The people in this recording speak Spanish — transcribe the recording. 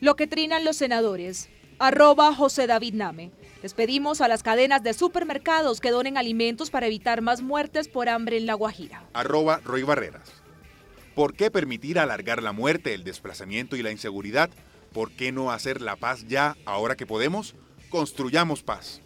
Lo que trinan los senadores. Arroba José David Name. Les pedimos a las cadenas de supermercados que donen alimentos para evitar más muertes por hambre en La Guajira. Arroba Roy Barreras. ¿Por qué permitir alargar la muerte, el desplazamiento y la inseguridad? ¿Por qué no hacer la paz ya, ahora que podemos? Construyamos paz.